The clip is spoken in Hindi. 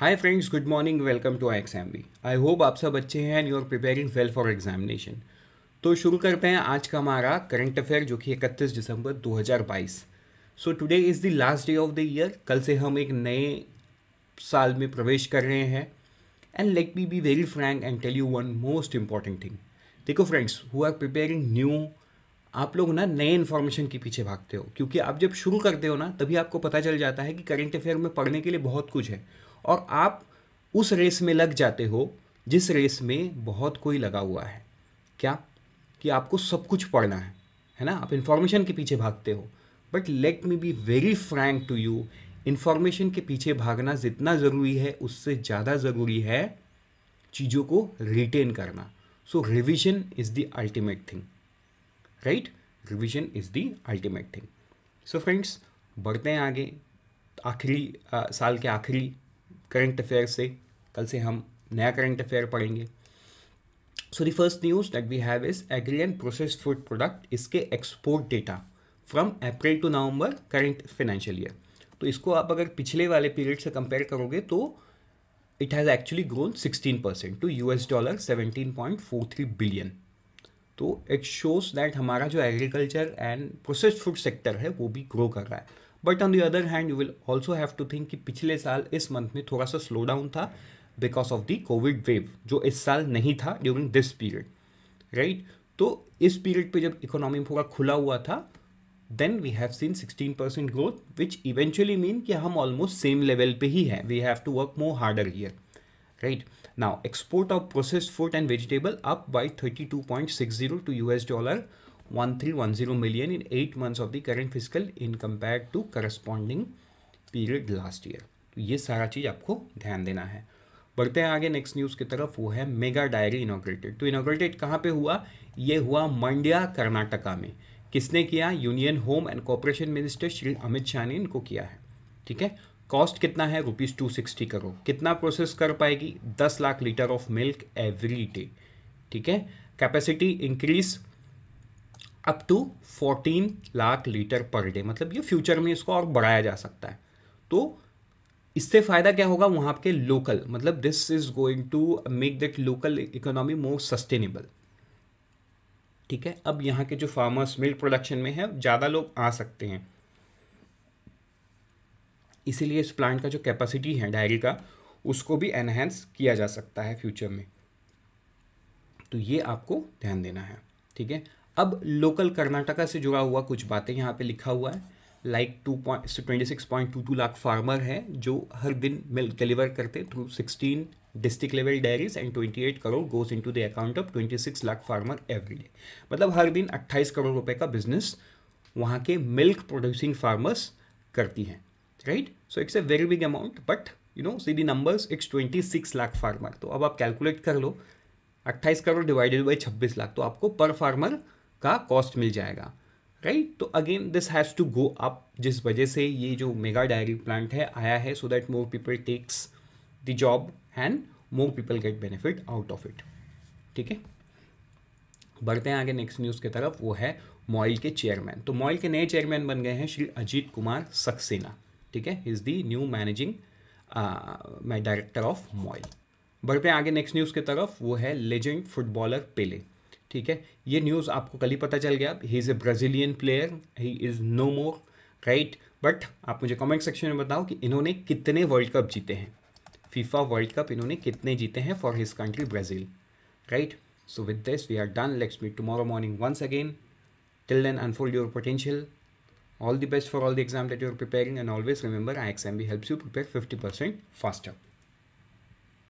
Hi friends good morning welcome to I exam B I hope आप सब अच्छे हैं and you are preparing well for examination तो शुरू करते हैं आज का हमारा करंट अफेयर जो कि 31 दिसंबर 2022 so today is the last day of the year कल से हम एक नए साल में प्रवेश कर रहे हैं and let me be very frank and tell you one most important thing देखो friends who are preparing new आप लोग ना नए इन्फॉर्मेशन के पीछे भागते हो क्योंकि आप जब शुरू करते हो ना तभी आपको पता चल जाता है कि करंट अफेयर में पढ़ने के लिए बहुत कुछ है और आप उस रेस में लग जाते हो जिस रेस में बहुत कोई लगा हुआ है क्या कि आपको सब कुछ पढ़ना है है ना आप इन्फॉर्मेशन के पीछे भागते हो but let me be very frank to you information के पीछे भागना जितना ज़रूरी है उससे ज़्यादा ज़रूरी है चीज़ों को रिटेन करना so revision is the ultimate thing right revision is the ultimate thing so friends बढ़ते हैं आगे आखिरी साल के आखिरी करंट अफेयर से कल से हम नया करंट अफेयर पढ़ेंगे so the first news that we have is agri and process food product इसके export data from April to November current financial year तो इसको आप अगर पिछले वाले पीरियड से कंपेयर करोगे तो it has actually grown sixteen percent to U S dollar seventeen point four three billion तो इट शोज़ दैट हमारा जो agriculture and processed food sector है वो भी ग्रो कर रहा है but on the other hand you will also have to think कि पिछले साल इस मंथ में थोड़ा सा स्लो डाउन था because of the covid wave जो इस साल नहीं था ड्यूरिंग दिस पीरियड राइट तो इस पीरियड पे जब इकोनॉमी पूरा खुला हुआ था then we have seen 16 percent growth which eventually mean कि हम ऑलमोस्ट सेम लेवल पे ही हैं we have to work more harder year right Now, export of processed fruit and vegetable up by 32.60 to US dollar 1310 million in eight months of the current fiscal in compared to corresponding period last year. तो ये सारा चीज़ आपको ध्यान देना है बढ़ते हैं आगे नेक्स्ट न्यूज़ की तरफ वो है मेगा डायरी इनोग्रेटेड तो इनोग्रेटेड कहाँ पे हुआ ये हुआ मंडिया कर्नाटका में किसने किया union home and cooperation minister Shri Amit Shah ने इनको किया है ठीक है कॉस्ट कितना है रुपीज़ टू सिक्सटी करोड़ कितना प्रोसेस कर पाएगी दस lakh litre of milk every day ठीक है capacity increase up to fourteen lakh litre per day मतलब ये फ्यूचर में इसको और बढ़ाया जा सकता है तो इससे फ़ायदा क्या होगा वहाँ के लोकल मतलब this is going to make that local economy more sustainable ठीक है अब यहाँ के जो फार्मर्स मिल्क प्रोडक्शन में है ज़्यादा लोग आ सकते हैं इसीलिए इस प्लांट का जो कैपेसिटी है डायरी का उसको भी एनहेंस किया जा सकता है फ्यूचर में तो ये आपको ध्यान देना है ठीक है अब लोकल कर्नाटका से जुड़ा हुआ कुछ बातें यहाँ पे लिखा हुआ है like two point twenty six point two two lakh farmer हैं जो हर दिन मिल्क डिलीवर करते through sixteen district level dairies and twenty eight crore goes into the account of twenty six lakh farmer every day मतलब हर दिन 28 करोड़ रुपए का बिजनेस वहाँ के मिल्क प्रोड्यूसिंग फार्मर्स करती हैं right so it's a very big amount but you know see the numbers it's twenty six lakh farmer तो अब आप कैलकुलेट कर लो अट्ठाईस करोड़ डिवाइडेड बाई छब्बीस लाख तो आपको पर फार्मर का कॉस्ट मिल जाएगा राइट तो again this has to go up जिस वजह से ये जो मेगा डायरी प्लांट है आया है so that more people takes the job and more people get benefit out of it ठीक है बढ़ते हैं आगे नेक्स्ट न्यूज़ की तरफ वो है मॉइल के चेयरमैन तो मॉइल के नए चेयरमैन बन गए हैं श्री अजीत कुमार सक्सेना ठीक है is the new managing director of MOIL बढ़ते हैं आगे नेक्स्ट न्यूज़ की तरफ वो है लेजेंड फुटबॉलर पेले ठीक है ये न्यूज़ आपको कल ही पता चल गया he is a Brazilian player he is no more right but आप मुझे कमेंट सेक्शन में बताओ कि इन्होंने कितने वर्ल्ड कप जीते हैं फीफा वर्ल्ड कप इन्होंने कितने जीते हैं for his country Brazil right so with this we are done let's me tomorrow morning once again till then unfold your potential All the best for all the exam that you're preparing and always remember IXMB helps you prepare 50% faster.